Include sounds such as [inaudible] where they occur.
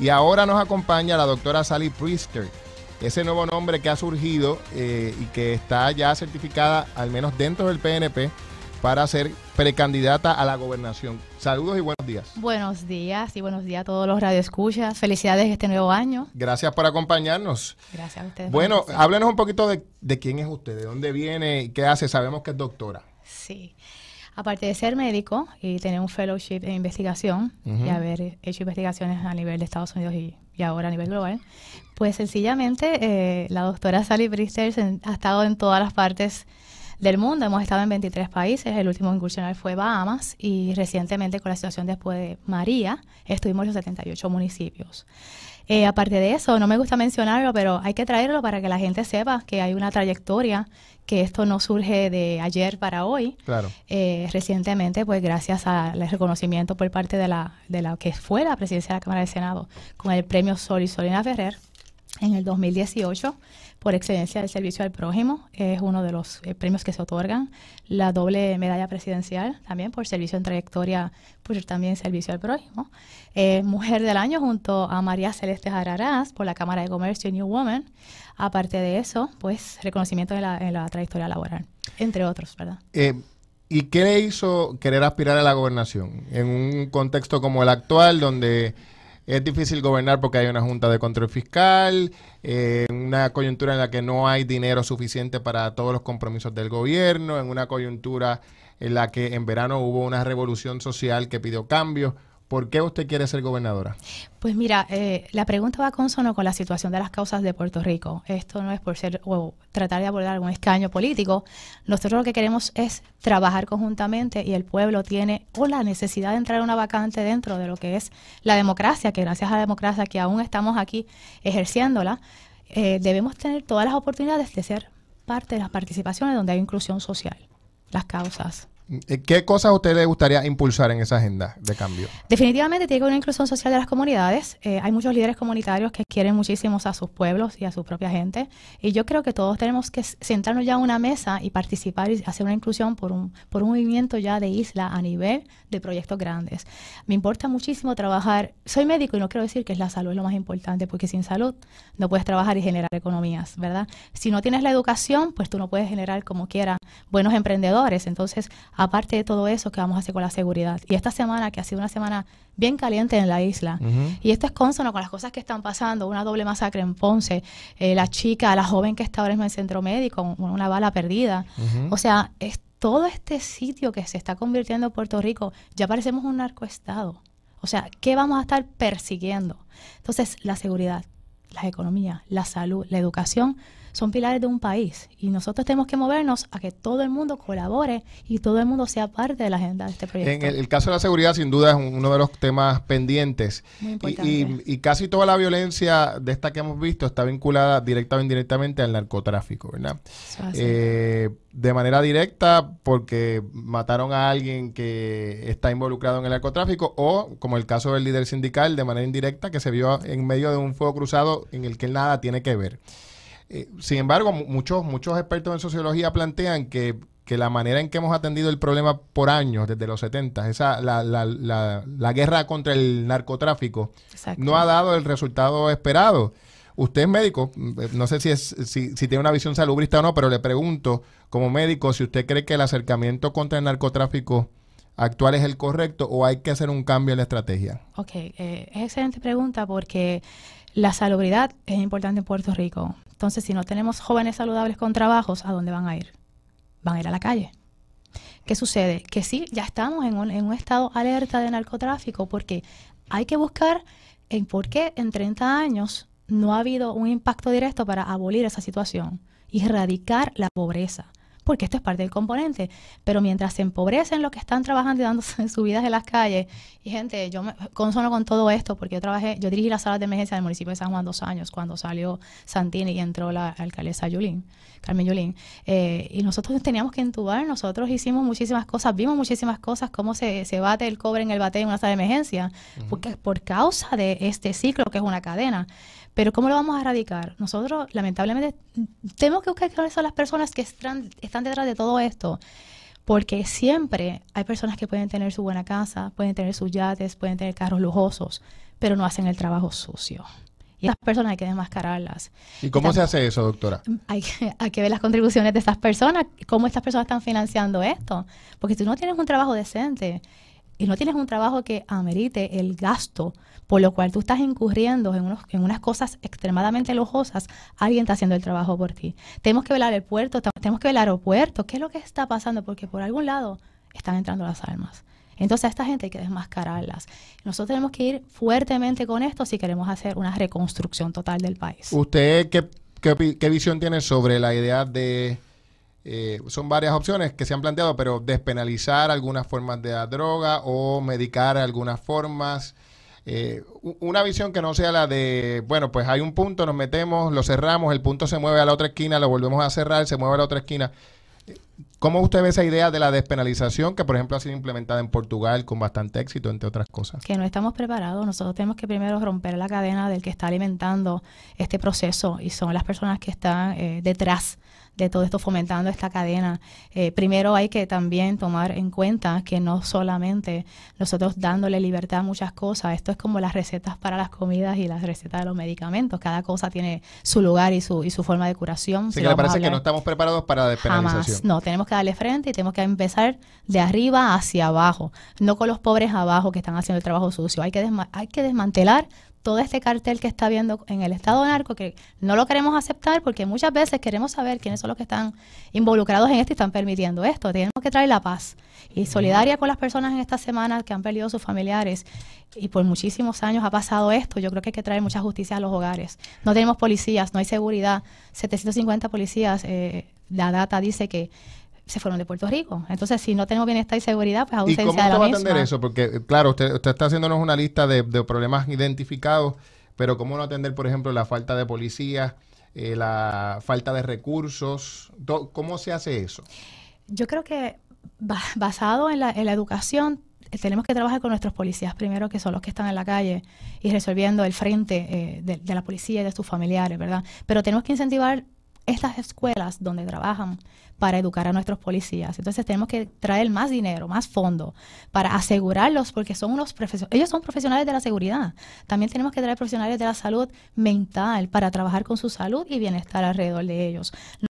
Y ahora nos acompaña la doctora Sally Priester, ese nuevo nombre que ha surgido eh, y que está ya certificada, al menos dentro del PNP, para ser precandidata a la gobernación. Saludos y buenos días. Buenos días y buenos días a todos los radioescuchas. Felicidades este nuevo año. Gracias por acompañarnos. Gracias a ustedes. Bueno, háblenos un poquito de, de quién es usted, de dónde viene, qué hace. Sabemos que es doctora. Sí. Aparte de ser médico y tener un fellowship en investigación y haber hecho investigaciones a nivel de Estados Unidos y, ahora a nivel global, pues sencillamente eh, la doctora Sally Brister ha estado en todas las partes del mundo. Hemos estado en 23 países, el último incursional fue Bahamas y recientemente con la situación después de María estuvimos en los 78 municipios. Eh, aparte de eso, no me gusta mencionarlo, pero hay que traerlo para que la gente sepa que hay una trayectoria, que esto no surge de ayer para hoy. Claro. Eh, recientemente, pues gracias al reconocimiento por parte de la, de la que fue la presidencia de la Cámara de Senado con el premio Sol y Solina Ferrer, en el 2018 por excelencia del servicio al prójimo. Es uno de los eh, premios que se otorgan. La doble medalla presidencial también por servicio en trayectoria, pues también servicio al prójimo. Eh, Mujer del año junto a María Celeste Araraz por la Cámara de Comercio New Woman. Aparte de eso, pues reconocimiento en la, trayectoria laboral, entre otros, ¿verdad? Eh, ¿Y qué le hizo querer aspirar a la gobernación en un contexto como el actual donde es difícil gobernar porque hay una junta de control fiscal, en eh, una coyuntura en la que no hay dinero suficiente para todos los compromisos del gobierno, en una coyuntura en la que en verano hubo una revolución social que pidió cambios. ¿Por qué usted quiere ser gobernadora? Pues mira, eh, la pregunta va consono con la situación de las causas de Puerto Rico. Esto no es por ser o tratar de abordar algún escaño político. Nosotros lo que queremos es trabajar conjuntamente y el pueblo tiene o la necesidad de entrar a una vacante dentro de lo que es la democracia, que gracias a la democracia que aún estamos aquí ejerciéndola, eh, debemos tener todas las oportunidades de ser parte de las participaciones donde hay inclusión social, las causas eh, ¿Qué cosas a usted le gustaría impulsar en esa agenda de cambio? Definitivamente tiene que con una inclusión social de las comunidades. Eh, hay muchos líderes comunitarios que quieren muchísimo a sus pueblos y a su propia gente. Y yo creo que todos tenemos que sentarnos ya a una mesa y participar y hacer una inclusión por un, por un movimiento ya de isla a nivel de proyectos grandes. Me importa muchísimo trabajar. Soy médico y no quiero decir que es la salud es lo más importante, porque sin salud no puedes trabajar y generar economías, ¿verdad? Si no tienes la educación, pues tú no puedes generar como quiera buenos emprendedores. Entonces, aparte de todo eso que vamos a hacer con la seguridad. Y esta semana, que ha sido una semana bien caliente en la isla, y esto es consono con las cosas que están pasando, una doble masacre en Ponce, eh, la chica, la joven que está ahora en el centro médico, con una bala perdida, o sea, es todo este sitio que se está convirtiendo en Puerto Rico, ya parecemos un narcoestado. O sea, ¿qué vamos a estar persiguiendo? Entonces, la seguridad, la economía, la salud, la educación son pilares de un país y nosotros tenemos que movernos a que todo el mundo colabore y todo el mundo sea parte de la agenda de este proyecto. En el, caso de la seguridad sin duda es uno de los temas pendientes Y, casi toda la violencia de esta que hemos visto está vinculada directa o indirectamente al narcotráfico, ¿verdad? Eh, de manera directa porque mataron a alguien que está involucrado en el narcotráfico o como el caso del líder sindical de manera indirecta que se vio en medio de un fuego cruzado en el que él nada tiene que ver. Eh, sin embargo, muchos, muchos expertos en sociología plantean que, la manera en que hemos atendido el problema por años, desde los 70, esa, la, la, guerra contra el narcotráfico, no ha dado el resultado esperado. Usted es médico, mm, no sé si, si, tiene una visión salubrista o no, pero le pregunto, como médico, si usted cree que el acercamiento contra el narcotráfico actual es el correcto o hay que hacer un cambio en la estrategia. Ok, eh, es excelente pregunta porque la salubridad es importante en Puerto Rico. Entonces, si no tenemos jóvenes saludables con trabajos, ¿a dónde van a ir? Van a ir a la calle. ¿Qué sucede? Que sí, ya estamos en un, estado alerta de narcotráfico porque hay que buscar en por qué en 30 años no ha habido un impacto directo para abolir esa situación y erradicar la pobreza porque esto es parte del componente. Pero mientras se empobrecen los que están trabajando y dándose [laughs] subidas en las calles, y gente, yo me consono con todo esto porque yo trabajé, yo dirigí la sala de emergencia del municipio de San Juan dos años cuando salió Santini y entró la alcaldesa Yulín, Carmen Yulín. Eh, y nosotros teníamos que entubar, nosotros hicimos muchísimas cosas, vimos muchísimas cosas, cómo se, se bate el cobre en el bate en una sala de emergencia, porque, por causa de este ciclo que es una cadena. Pero ¿cómo lo vamos a erradicar? Nosotros, lamentablemente, tenemos que buscar quiénes son las personas que están, detrás de todo esto. Porque siempre hay personas que pueden tener su buena casa, pueden tener sus yates, pueden tener carros lujosos, pero no hacen el trabajo sucio. Y estas personas hay que desmascararlas. ¿Y cómo se hace eso, doctora? [laughs] Hay que, ver las contribuciones de estas personas, cómo estas personas están financiando esto. Porque si no tienes un trabajo decente, y no tienes un trabajo que amerite el gasto, por lo cual tú estás incurriendo en, unos, en unas cosas extremadamente lujosas, alguien está haciendo el trabajo por ti. Tenemos que velar el puerto, tenemos que velar el aeropuerto, qué es lo que está pasando, porque por algún lado están entrando las almas. Entonces a esta gente hay que desmascararlas. Nosotros tenemos que ir fuertemente con esto si queremos hacer una reconstrucción total del país. ¿Usted qué visión tiene sobre la idea de eh, son varias opciones que se han planteado, pero despenalizar algunas formas de la droga o medicar algunas formas. Eh, una visión que no sea la de, bueno, pues hay un punto, nos metemos, lo cerramos, el punto se mueve a la otra esquina, lo volvemos a cerrar, se mueve a la otra esquina. ¿Cómo usted ve esa idea de la despenalización que, por ejemplo, ha sido implementada en Portugal con bastante éxito, entre otras cosas? Que no estamos preparados. Nosotros tenemos que primero romper la cadena del que está alimentando este proceso y son las personas que están eh, detrás de todo esto, fomentando esta cadena. Eh, primero hay que también tomar en cuenta que no solamente nosotros dándole libertad a muchas cosas, esto es como las recetas para las comidas y las recetas de los medicamentos, cada cosa tiene su lugar y su, y su forma de curación. si que le parece que no estamos preparados para la despenalización. Jamás, tenemos que darle frente y tenemos que empezar de arriba hacia abajo, no con los pobres abajo que están haciendo el trabajo sucio. Hay que, hay que desmantelar todo este cartel que está viendo en el Estado narco, que no lo queremos aceptar porque muchas veces queremos saber quiénes son los que están involucrados en esto y están permitiendo esto. Tenemos que traer la paz y solidaria con las personas en esta semana que han perdido sus familiares y por muchísimos años ha pasado esto. Yo creo que hay que traer mucha justicia a los hogares. No tenemos policías, no hay seguridad. 750 policías, eh, la data dice que se fueron de Puerto Rico. Entonces, si no tenemos bienestar y seguridad, pues ausencia ¿Y cómo va a atender eso? Porque, claro, usted, está haciéndonos una lista de, problemas identificados, pero ¿cómo no atender, por ejemplo, la falta de policía, eh, la falta de recursos? ¿Cómo se hace eso? Yo creo que basado en la, educación, eh, tenemos que trabajar con nuestros policías primero, que son los que están en la calle y resolviendo el frente eh, de, la policía y de sus familiares, ¿verdad? Pero tenemos que incentivar estas escuelas donde trabajan para educar a nuestros policías. Entonces tenemos que traer más dinero, más fondo para asegurarlos porque son unos ellos son profesionales de la seguridad. También tenemos que traer profesionales de la salud mental para trabajar con su salud y bienestar alrededor de ellos.